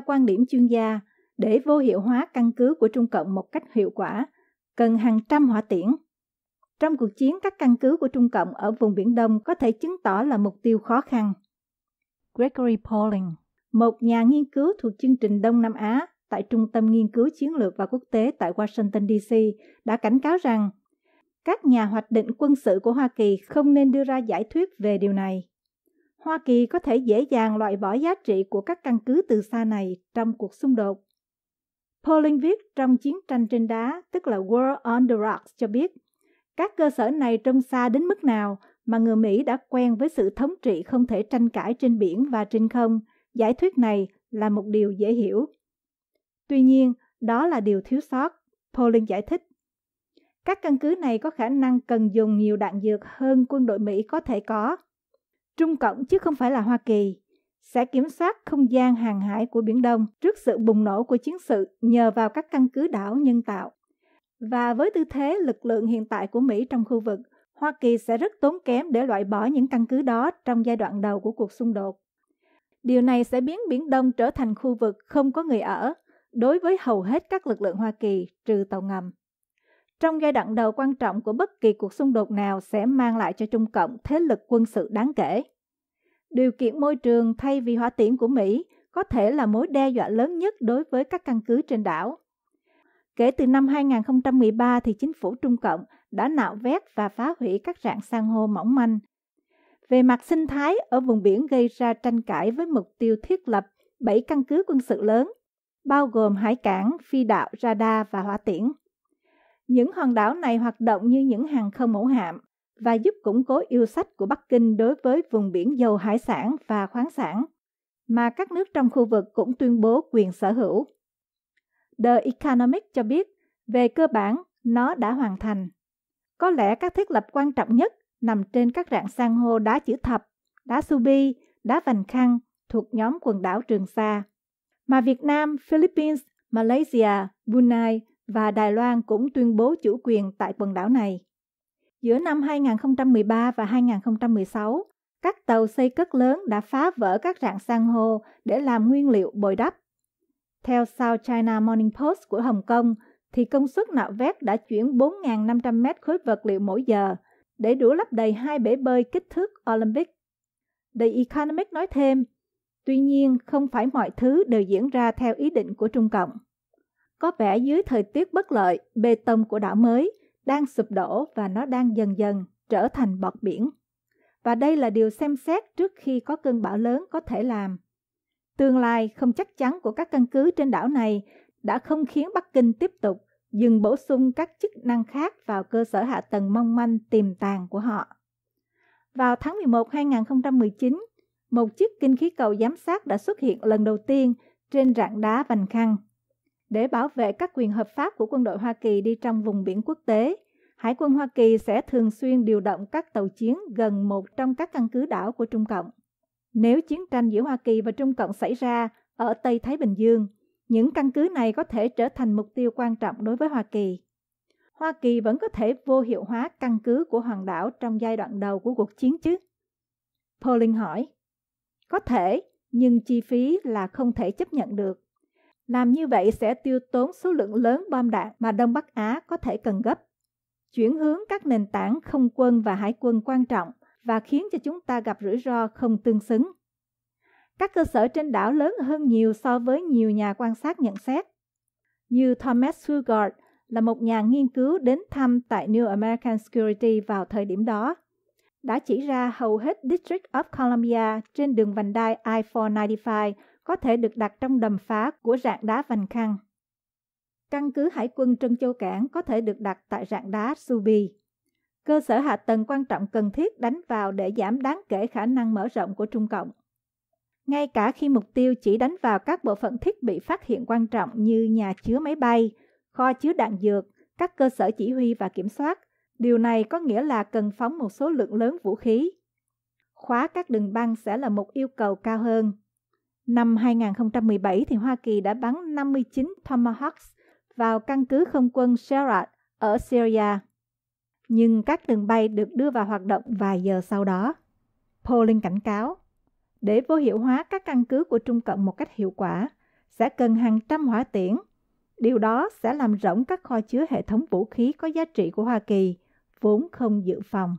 theo quan điểm chuyên gia, để vô hiệu hóa căn cứ của Trung Cộng một cách hiệu quả, cần hàng trăm hỏa tiễn. Trong cuộc chiến, các căn cứ của Trung Cộng ở vùng Biển Đông có thể chứng tỏ là mục tiêu khó khăn. Gregory Pauling, một nhà nghiên cứu thuộc chương trình Đông Nam Á tại Trung tâm Nghiên cứu Chiến lược và Quốc tế tại Washington D.C đã cảnh cáo rằng các nhà hoạch định quân sự của Hoa Kỳ không nên đưa ra giải thuyết về điều này. Hoa Kỳ có thể dễ dàng loại bỏ giá trị của các căn cứ từ xa này trong cuộc xung đột. Pauling viết trong Chiến tranh trên đá, tức là War on the Rocks cho biết, các cơ sở này trông xa đến mức nào mà người Mỹ đã quen với sự thống trị không thể tranh cãi trên biển và trên không, giải thuyết này là một điều dễ hiểu. Tuy nhiên, đó là điều thiếu sót, Pauling giải thích. Các căn cứ này có khả năng cần dùng nhiều đạn dược hơn quân đội Mỹ có thể có, Trung Cộng chứ không phải là Hoa Kỳ sẽ kiểm soát không gian hàng hải của Biển Đông trước sự bùng nổ của chiến sự nhờ vào các căn cứ đảo nhân tạo. Và với tư thế lực lượng hiện tại của Mỹ trong khu vực, Hoa Kỳ sẽ rất tốn kém để loại bỏ những căn cứ đó trong giai đoạn đầu của cuộc xung đột. Điều này sẽ biến Biển Đông trở thành khu vực không có người ở đối với hầu hết các lực lượng Hoa Kỳ trừ tàu ngầm trong giai đoạn đầu quan trọng của bất kỳ cuộc xung đột nào sẽ mang lại cho Trung Cộng thế lực quân sự đáng kể. Điều kiện môi trường thay vì hỏa tiễn của Mỹ có thể là mối đe dọa lớn nhất đối với các căn cứ trên đảo. Kể từ năm 2013 thì chính phủ Trung Cộng đã nạo vét và phá hủy các rạn san hô mỏng manh. Về mặt sinh thái ở vùng biển gây ra tranh cãi với mục tiêu thiết lập 7 căn cứ quân sự lớn, bao gồm hải cảng, phi đạo, radar và hỏa tiễn. Những hòn đảo này hoạt động như những hàng không mẫu hạm và giúp củng cố yêu sách của Bắc Kinh đối với vùng biển dầu hải sản và khoáng sản, mà các nước trong khu vực cũng tuyên bố quyền sở hữu. The Economic cho biết, về cơ bản, nó đã hoàn thành. Có lẽ các thiết lập quan trọng nhất nằm trên các rạn san hô đá chữ thập, đá subi, đá vành khăn thuộc nhóm quần đảo Trường Sa. Mà Việt Nam, Philippines, Malaysia, Brunei, và Đài Loan cũng tuyên bố chủ quyền tại quần đảo này. Giữa năm 2013 và 2016, các tàu xây cất lớn đã phá vỡ các rạn san hô để làm nguyên liệu bồi đắp. Theo South China Morning Post của Hồng Kông, thì công suất nạo vét đã chuyển 4.500 mét khối vật liệu mỗi giờ để đủ lấp đầy hai bể bơi kích thước Olympic. The Economist nói thêm, tuy nhiên không phải mọi thứ đều diễn ra theo ý định của Trung Cộng. Có vẻ dưới thời tiết bất lợi, bê tông của đảo mới đang sụp đổ và nó đang dần dần trở thành bọt biển. Và đây là điều xem xét trước khi có cơn bão lớn có thể làm. Tương lai không chắc chắn của các căn cứ trên đảo này đã không khiến Bắc Kinh tiếp tục dừng bổ sung các chức năng khác vào cơ sở hạ tầng mong manh tiềm tàng của họ. Vào tháng 11 2019, một chiếc kinh khí cầu giám sát đã xuất hiện lần đầu tiên trên rạn đá Vành Khăn để bảo vệ các quyền hợp pháp của quân đội Hoa Kỳ đi trong vùng biển quốc tế. Hải quân Hoa Kỳ sẽ thường xuyên điều động các tàu chiến gần một trong các căn cứ đảo của Trung Cộng. Nếu chiến tranh giữa Hoa Kỳ và Trung Cộng xảy ra ở Tây Thái Bình Dương, những căn cứ này có thể trở thành mục tiêu quan trọng đối với Hoa Kỳ. Hoa Kỳ vẫn có thể vô hiệu hóa căn cứ của hoàng đảo trong giai đoạn đầu của cuộc chiến chứ? Pauling hỏi. Có thể, nhưng chi phí là không thể chấp nhận được. Làm như vậy sẽ tiêu tốn số lượng lớn bom đạn mà Đông Bắc Á có thể cần gấp, chuyển hướng các nền tảng không quân và hải quân quan trọng và khiến cho chúng ta gặp rủi ro không tương xứng. Các cơ sở trên đảo lớn hơn nhiều so với nhiều nhà quan sát nhận xét. Như Thomas Sugard là một nhà nghiên cứu đến thăm tại New American Security vào thời điểm đó, đã chỉ ra hầu hết District of Columbia trên đường vành đai I-495 có thể được đặt trong đầm phá của rạn đá Vành Khăn. Căn cứ hải quân Trân Châu Cảng có thể được đặt tại rạn đá Subi. Cơ sở hạ tầng quan trọng cần thiết đánh vào để giảm đáng kể khả năng mở rộng của Trung Cộng. Ngay cả khi mục tiêu chỉ đánh vào các bộ phận thiết bị phát hiện quan trọng như nhà chứa máy bay, kho chứa đạn dược, các cơ sở chỉ huy và kiểm soát, điều này có nghĩa là cần phóng một số lượng lớn vũ khí. Khóa các đường băng sẽ là một yêu cầu cao hơn, Năm 2017 thì Hoa Kỳ đã bắn 59 Tomahawks vào căn cứ không quân Sherat ở Syria. Nhưng các đường bay được đưa vào hoạt động vài giờ sau đó. Polling cảnh cáo, để vô hiệu hóa các căn cứ của Trung cận một cách hiệu quả, sẽ cần hàng trăm hỏa tiễn. Điều đó sẽ làm rỗng các kho chứa hệ thống vũ khí có giá trị của Hoa Kỳ, vốn không dự phòng.